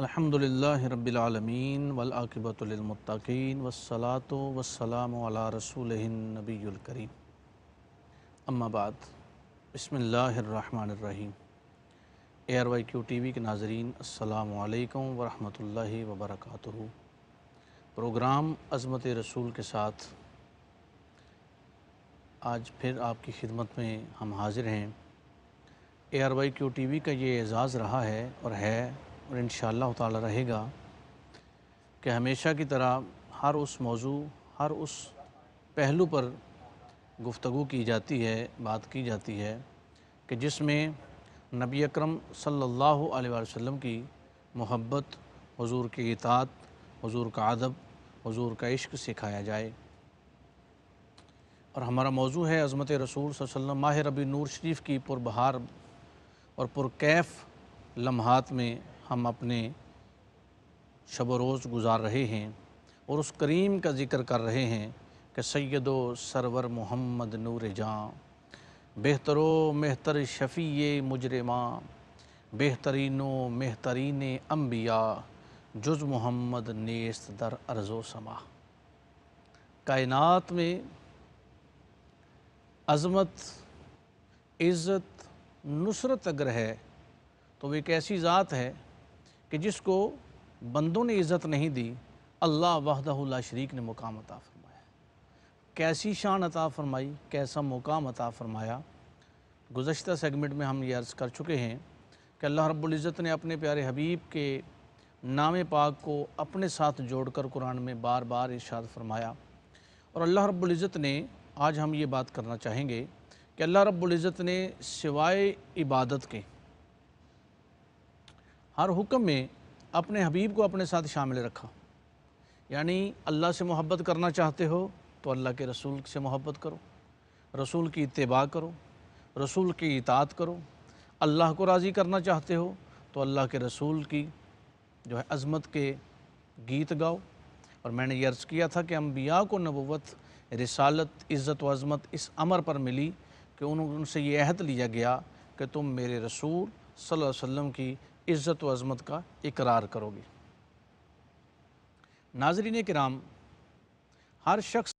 अल्हम्दुलिल्लाह रब्बिल आलमीन वल आकिबतुल मुत्तकीन वस्सलातु वस्सलामु अला रसूलिहिन नबीयुल करीम अम्मा बाद बिस्मिल्लाहिर रहमानिर रहीम एआरवाई क्यू टीवी के नाज़रीन अस्सलाम वालेकुम वरहमतुल्लाहि व बरकातुहू प्रोग्राम अज़मत रसूल के साथ आज फिर आपकी खिदमत में हम हाजिर हैं एआरवाई क्यू टीवी का ये एज़ाज़ रहा है और है और इन शाह रहेगा कि हमेशा की तरह हर उस मौजू हर उस पहलू पर गुफ्तु की जाती है बात की जाती है कि जिसमें नबी अकरम सल्लल्लाहु अलैहि वसल्लम की मोहब्बत हुजूर की इतात हुजूर का अदब हुजूर का इश्क सिखाया जाए और हमारा मौजू है अज़मत रसूल वसल्लम माह रबी नूर शरीफ की पुरबहार और पुरकैफ़ लम्हात में हम अपने शब रोज़ गुजार रहे हैं और उस करीम का ज़िक्र कर रहे हैं कि सैदो सरवर मोहम्मद नूर जहाँ बेहतरो महतर शफ़ी मुजरमा बेहतरीन महतरीन अम्बिया जुज़ मोहम्मद नेस्त दर अर्ज़ो समा कायनात में अज़मत इज़्ज़त नुसरत अगर है तो वो एक ऐसी ज़ात है कि जिसको बंदों ने इज़्ज़त नहीं दी अल्लाह वहदा शरीक ने मुकाम अता फरमाया कैसी शान अता फरमाई कैसा मुकाम अता फरमाया गुज्त सेगमेंट में हम ये अर्ज़ कर चुके हैं कि अल्लाह रब्ज़त ने अपने प्यारे हबीब के नाम पाक को अपने साथ जोड़कर कुरान में बार बार इर्शाद फरमाया और अल्लाह रब्ज़त ने आज हम ये बात करना चाहेंगे कि अल्लाह रब्ज़त ने सिवाय इबादत के हर हुक्म में अपने हबीब को अपने साथ शामिल रखा यानी अल्लाह से मोहब्बत करना चाहते हो तो अल्लाह के रसूल से मोहब्बत करो रसूल की इतबा करो रसूल की इतात करो अल्लाह को राज़ी करना चाहते हो तो अल्लाह के रसूल की जो है अज़मत के गीत गाओ और मैंने ये अर्ज़ किया था कि अम्बिया को नबूत रिसालत इज़्ज़त व अज़मत इस अमर पर मिली कि उनसे ये अहद लिया गया कि तुम मेरे रसूल सल्लल्लाहु अलैहि वसल्लम की इज़्ज़त व अज़मत का इकरार करोगे नाजरीन कराम हर शख्स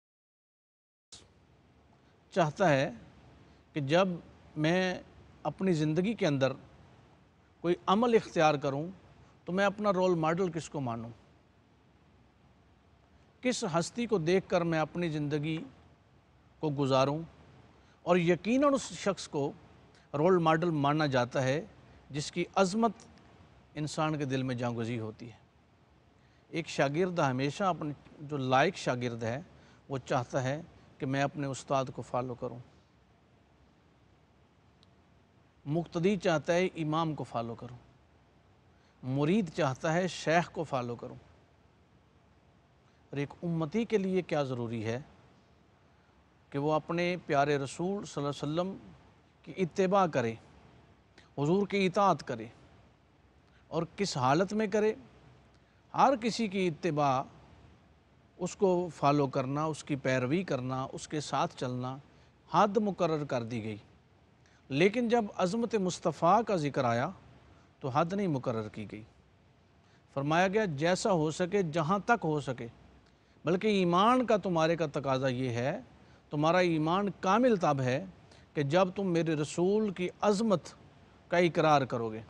चाहता है कि जब मैं अपनी ज़िंदगी के अंदर कोई अमल इख्तियार करूं तो मैं अपना रोल मॉडल किसको मानूं किस हस्ती को देखकर मैं अपनी ज़िंदगी को गुजारूं और यकीनन उस शख्स को रोल मॉडल माना जाता है जिसकी अजमत इंसान के दिल में जागुजी होती है एक शागिर्द हमेशा अपने जो लायक शागिर्द है वो चाहता है कि मैं अपने उस्ताद को फॉलो करूं मुक्तदी चाहता है इमाम को फॉलो करूं मुरीद चाहता है शेख को फॉलो करूं और एक उम्मती के लिए क्या ज़रूरी है कि वो अपने प्यारे रसूल सल्लल्लाहु अलैहि वसल्लम की इतबा करे हुजूर की इतात करे और किस हालत में करे हर किसी की इतबा उसको फॉलो करना उसकी पैरवी करना उसके साथ चलना हद मुकर कर दी गई लेकिन जब अज़मत मुस्तफ़ा का ज़िक्र आया तो हद नहीं मुकर की गई फरमाया गया जैसा हो सके जहाँ तक हो सके बल्कि ईमान का तुम्हारे का तकाजा ये है तुम्हारा ईमान कामिल तब है कि जब तुम मेरे रसूल की अज़मत का इकरार करोगे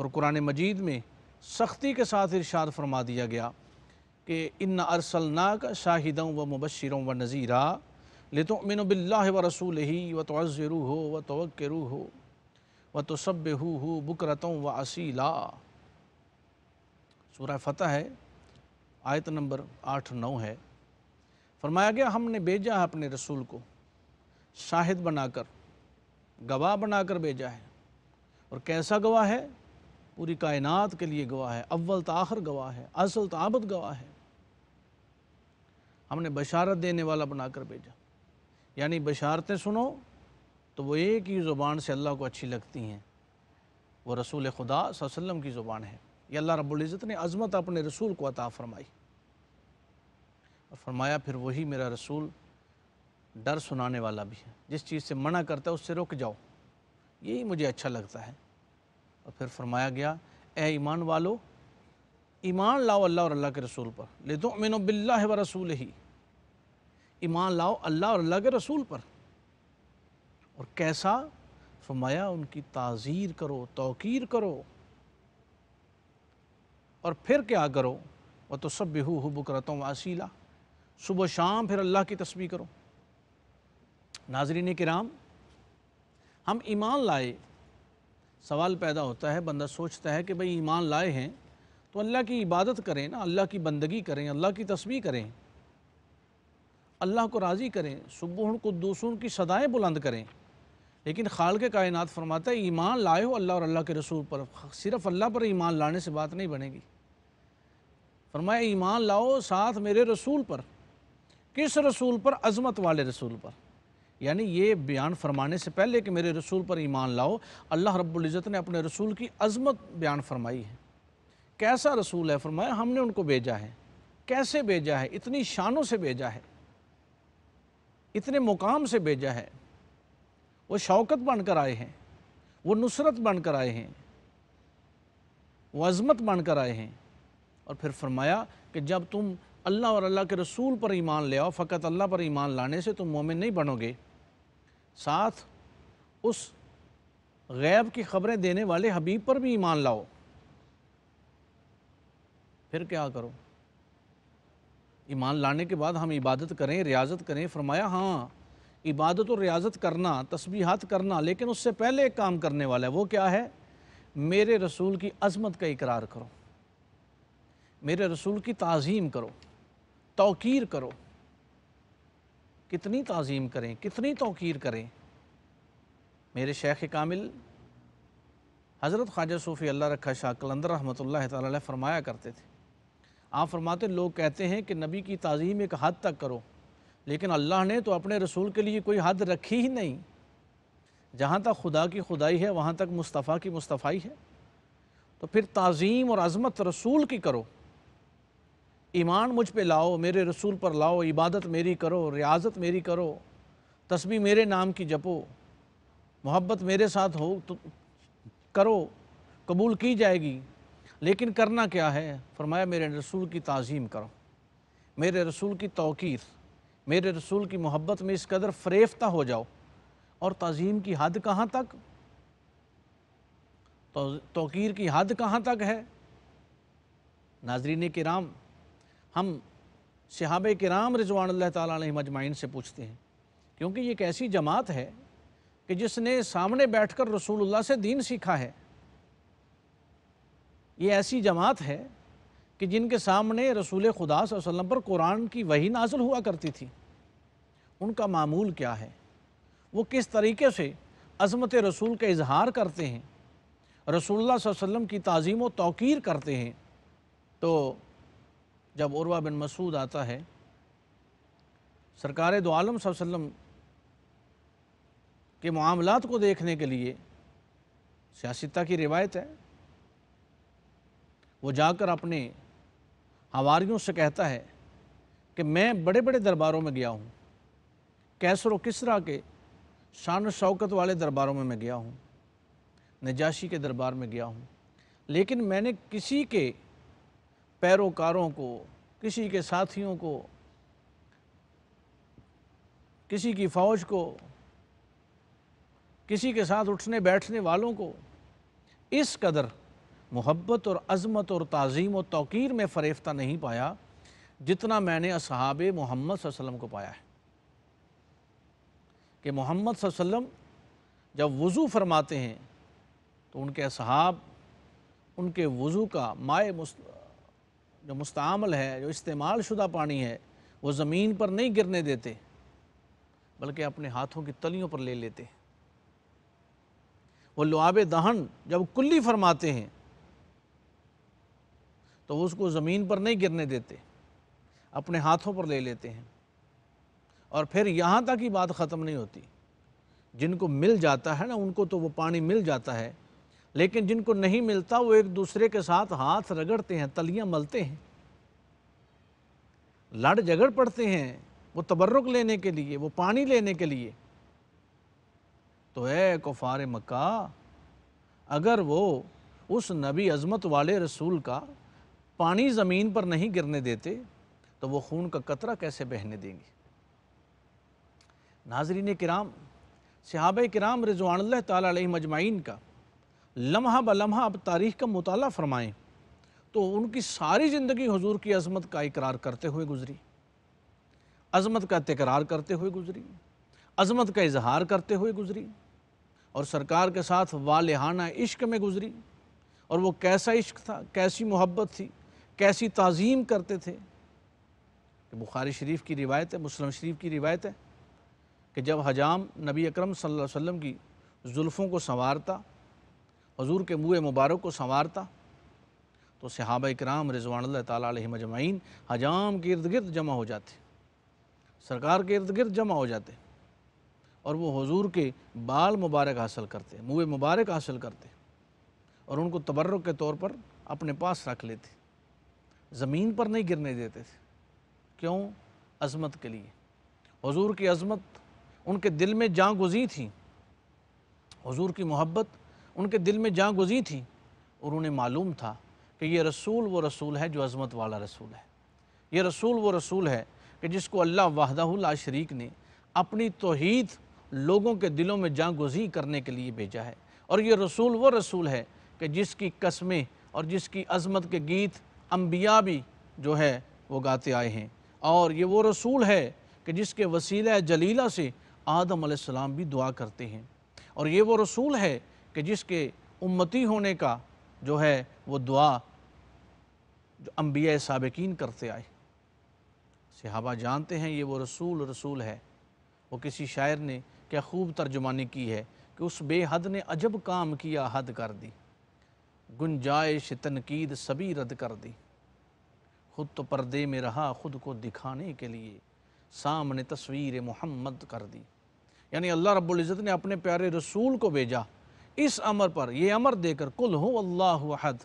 और कुरान मजीद में सख्ती के साथ इरशाद फरमा दिया गया कि इन अरसल नाक शाहिदों व मुबशरों व नज़ीरा ले मिन बिल्ला व रसूल ही व तोज़रू हो व रू हो व तो सब हु हो बकरतों व असीला सूर्य फ़तह है आयत नंबर आठ नौ है फरमाया गया हमने भेजा है अपने रसूल को शाहिद बनाकर गवाह बनाकर भेजा है और कैसा गवाह है पूरी कायनात के लिए गवाह है अव्वल तो गवाह है असल तो गवाह है हमने बशारत देने वाला बनाकर भेजा यानी बशारतें सुनो तो वो एक ही ज़ुबान से अल्लाह को अच्छी लगती हैं वो रसूल खुदा वसम की ज़ुबान है ये अल्लाह रब्ज़त ने अज़मत अपने रसूल को अता फ़रमाई और फरमाया फिर वही मेरा रसूल डर सुनाने वाला भी है जिस चीज़ से मना करता है उससे रुक जाओ यही मुझे अच्छा लगता है और फिर फरमाया गया ए ईमान वालो ईमान लाओ अल्लाह और अल्लाह के रसूल पर ले दो मिनो बिल्ला व रसूल ही ईमान लाओ अल्लाह और अल्लाह के रसूल पर और कैसा फरमाया उनकी ताज़ीर करो तोकीर करो और फिर क्या करो वह तो सब बेहू हु बकरतों वासीला सुबह शाम फिर अल्लाह की तस्वीर करो नाजरीन कराम हम ईमान लाए सवाल पैदा होता है बंदा सोचता है कि भाई ईमान लाए हैं तो अल्लाह की इबादत करें ना अल्लाह की बंदगी करें अल्लाह की तस्वीर करें अल्लाह को राज़ी करें सुबह कुद्दूसों की सदाएँ बुलंद करें लेकिन खाल के कायनात फरमाता है ईमान लाए हो अल्लाह और अल्लाह के रसूल पर सिर्फ अल्लाह पर ईमान लाने से बात नहीं बनेगी फरमाया ईमान लाओ साथ मेरे रसूल पर किस रसूल पर अजमत वाले रसूल पर यानी ये बयान फरमाने से पहले कि मेरे रसूल पर ईमान लाओ अल्लाह रब्ज़त ने अपने रसूल की अजमत बयान फरमाई है कैसा रसूल है फरमाया हमने उनको भेजा है कैसे भेजा है इतनी शानों से भेजा है इतने मुकाम से भेजा है वो शौकत बनकर आए हैं वो नुसरत बनकर आए हैं वो अजमत बनकर आए हैं और फिर फरमाया कि जब तुम अल्लाह और अल्लाह के रसूल पर ईमान ले आओ फ़कत अल्लाह पर ईमान लाने से तुम मोमिन नहीं बनोगे साथ उस गैब की खबरें देने वाले हबीब पर भी ईमान लाओ फिर क्या करो ईमान लाने के बाद हम इबादत करें रियाजत करें फरमाया हाँ इबादत और रियाजत करना तस्बीहात करना लेकिन उससे पहले एक काम करने वाला है वो क्या है मेरे रसूल की अजमत का इकरार करो मेरे रसूल की तज़ीम करो तोकीर करो कितनी तज़ीम करें कितनी तोकीर करें मेरे शेख कामिल हज़रत ख्वाजा सूफ़ी अल्लाह रखा शाह कलंदर रहमत फरमाया करते थे आप फरमाते लोग कहते हैं कि नबी की तज़ीम एक हद तक करो लेकिन अल्लाह ने तो अपने रसूल के लिए कोई हद रखी ही नहीं जहाँ तक खुदा की खुदाई है वहाँ तक मुस्तफ़ा की मुस्तफ़ाई है तो फिर तज़ीम और अज़मत रसूल की करो ईमान मुझ पे लाओ मेरे रसूल पर लाओ इबादत मेरी करो रियाजत मेरी करो तस्बी मेरे नाम की जपो मोहब्बत मेरे साथ हो तो करो कबूल की जाएगी लेकिन करना क्या है फरमाया मेरे रसूल की तज़ीम करो मेरे रसूल की तोकीर मेरे रसूल की मोहब्बत में इस कदर फरेफ्ता हो जाओ और तज़ीम की हद कहाँ तक तो तोकीर की हद कहाँ तक है नाजरीन के राम हम सिहाब कराम रजवान तम अजमाइन से पूछते हैं क्योंकि ये एक ऐसी जमात है कि जिसने सामने बैठ कर रसूलुल्लाह से दीन सीखा है ये ऐसी जमात है कि जिनके सामने रसूल खुदा वसलम पर कुरान की वही नाजुल हुआ करती थी उनका मामूल क्या है वो किस तरीके से अजमत रसूल का इजहार करते हैं रसूल वसलम की तज़ीम व तोक़ीर करते हैं तो जब उर्वा बिन मसूद आता है सरकार दो आलम वसम के मामलात को देखने के लिए सियासता की रिवायत है वो जाकर अपने हवारियों से कहता है कि मैं बड़े बड़े दरबारों में गया हूँ कैसर व किसरा के शान शौकत वाले दरबारों में मैं गया हूँ नजाशी के दरबार में गया हूँ लेकिन मैंने किसी के पैरोकारों को किसी के साथियों को किसी की फ़ौज को किसी के साथ उठने बैठने वालों को इस कदर मोहब्बत और अज़मत और तज़ीम और तोक़ीर में फ़रेफ्ता नहीं पाया जितना मैंने असहाब मोहम्मद वसम को पाया है कि मोहम्मद वसम जब वज़ू फरमाते हैं तो उनके असहाब उनके वज़ू का माए जो मुस्तमल है जो इस्तेमाल शुदा पानी है वो ज़मीन पर नहीं गिरने देते बल्कि अपने हाथों की तलियों पर ले लेते हैं वो लुआब दहन जब कुल्ली फरमाते हैं तो उसको ज़मीन पर नहीं गिरने देते अपने हाथों पर ले लेते हैं और फिर यहाँ तक ही बात ख़त्म नहीं होती जिनको मिल जाता है ना उनको तो वो पानी मिल जाता है लेकिन जिनको नहीं मिलता वो एक दूसरे के साथ हाथ रगड़ते हैं तलियां मलते हैं लड़ झगड़ पड़ते हैं वो तबर्रुक लेने के लिए वो पानी लेने के लिए तो है कुफार मक्का अगर वो उस नबी अजमत वाले रसूल का पानी ज़मीन पर नहीं गिरने देते तो वो खून का कतरा कैसे बहने देंगे नाजरीन कराम सहाब कराम रजवान तजमाइन का लम्हा ब लम्हा अब तारीख का मुताल फरमाएँ तो उनकी सारी ज़िंदगी हजूर की अजमत का इकरार करते हुए गुजरी अजमत का तकरार करते हुए गुजरी अजमत का इजहार करते हुए गुजरी और सरकार के साथ वालहाना इश्क में गुजरी और वो कैसा इश्क था कैसी मोहब्बत थी कैसी तज़ीम करते थे बुखारी शरीफ की रिवायत है मुस्लिम शरीफ की रिवायत है कि जब हजाम नबी अक्रम सल्लल्लाहु अलैहि वसल्लम की जुल्फ़ों को संवारता हजूर के मुँह मुबारक को संवारता तो सहाब कराम रिजवान तजमाइन हजाम के इर्द गिर्द जमा हो जाते सरकार के इर्द गिर्द जमा हो जाते और वो हजूर के बाल मुबारक हासिल करते मुँह मुबारक हासिल करते और उनको तबर्रक के तौर पर अपने पास रख लेते ज़मीन पर नहीं गिरने देते थे क्यों अजमत के लिए हजूर की अजमत उनके दिल में जाँ गुजी थी हजूर की मोहब्बत उनके दिल में जहाँ गुजी थी और उन्हें मालूम था कि ये रसूल वो रसूल है जो अज़मत वाला रसूल है ये रसूल वो रसूल है कि जिसको अल्लाह वाहदा शरीक ने अपनी तोहद लोगों के दिलों में गुजी करने के लिए भेजा है और ये रसूल वो रसूल है कि जिसकी कस्में और जिसकी अज़मत के गीत अम्बिया भी जो है वो गाते आए हैं और ये वो रसूल है कि जिसके वसीला जलीला से आदम आदम भी दुआ करते हैं और ये वो रसूल है कि जिसके उम्मती होने का जो है वो दुआ जो अम्बिया सबकिन करते आए सिहाबा जानते हैं ये वो रसूल रसूल है वो किसी शायर ने क्या खूब तर्जुमानी की है कि उस बेहद ने अजब काम किया हद कर दी गुंजाइश तनकीद सभी रद्द कर दी खुद तो पर्दे में रहा खुद को दिखाने के लिए सामने तस्वीर मोहम्मद कर दी यानी अल्लाह रब्बुल इज़्ज़त ने अपने प्यारे रसूल को भेजा इस अमर पर यह अमर देकर कुल हो अल्लाह अहद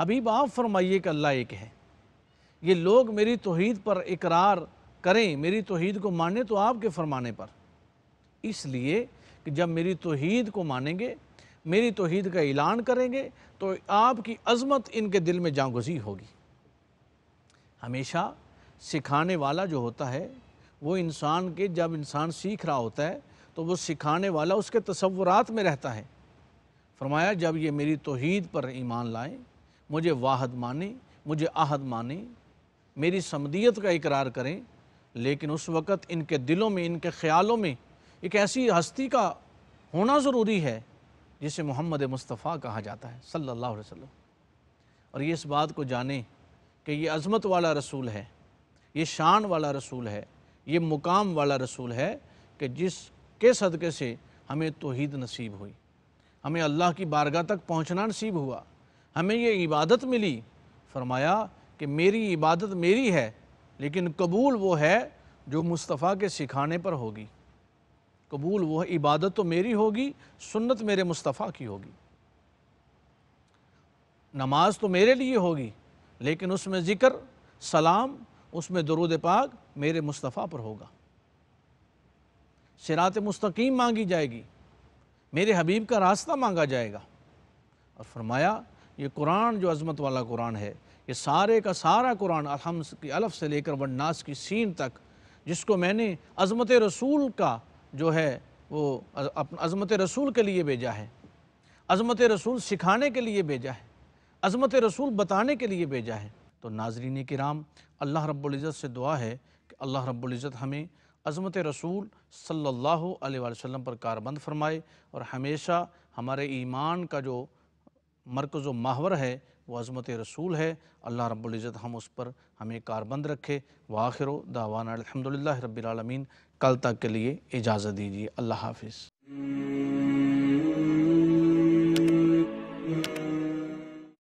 हबीब आप फरमाइए कि अल्लाह एक है ये लोग मेरी तोहद पर इकरार करें मेरी तोहद को माने तो आपके फरमाने पर इसलिए कि जब मेरी तोहद को मानेंगे मेरी तोहद का ऐलान करेंगे तो आपकी अजमत इनके दिल में जागुजी होगी हमेशा सिखाने वाला जो होता है वो इंसान के जब इंसान सीख रहा होता है तो वो सिखाने वाला उसके तस्वुरात में रहता है फरमाया जब ये मेरी तोहद पर ईमान लाए मुझे वाहद माने मुझे आहद माने मेरी समदियत का इकरार करें लेकिन उस वक़्त इनके दिलों में इनके ख्यालों में एक ऐसी हस्ती का होना ज़रूरी है जिसे मोहम्मद मुस्तफ़ा कहा जाता है सल्लल्लाहु अलैहि वसल्लम और ये इस बात को जाने कि ये अज़मत वाला रसूल है ये शान वाला रसूल है ये मुकाम वाला रसूल है कि जिस के सदक़े से हमें तोहद नसीब हुई हमें अल्लाह की बारगाह तक पहुँचना नसीब हुआ हमें ये इबादत मिली फरमाया कि मेरी इबादत मेरी है लेकिन कबूल वो है जो मुस्तफ़ा के सिखाने पर होगी कबूल वह इबादत तो मेरी होगी सुन्नत मेरे मुस्तफ़ा की होगी नमाज तो मेरे लिए होगी लेकिन उसमें ज़िक्र सलाम उसमें दरुद पाक मेरे मुस्तफ़ा पर होगा सिरात मुस्तकीम मांगी जाएगी मेरे हबीब का रास्ता मांगा जाएगा और फरमाया ये कुरान जो अजमत वाला कुरान है ये सारे का सारा कुरान अलहम की अलफ से लेकर वन्नास की सीन तक जिसको मैंने अजमत रसूल का जो है वो अजमत रसूल के लिए भेजा है अजमत रसूल सिखाने के लिए भेजा है अजमत रसूल बताने के लिए भेजा है तो नाजरीन कराम अल्लाह रब्ज़त से दुआ है कि अल्लाह इज़्ज़त हमें अज़मत रसूल सल्लल्लाहु अलैहि वसल्लम पर कारबंद फरमाए और हमेशा हमारे ईमान का जो मरकज़ व माहवर है वो अज़मत रसूल है अल्लाह रब्ज़त हम उस पर हमें कारबंद रखे व आखिर दावान अलहमदिल्ला रबीआलमीन कल तक के लिए इजाज़त दीजिए अल्लाह हाफिज़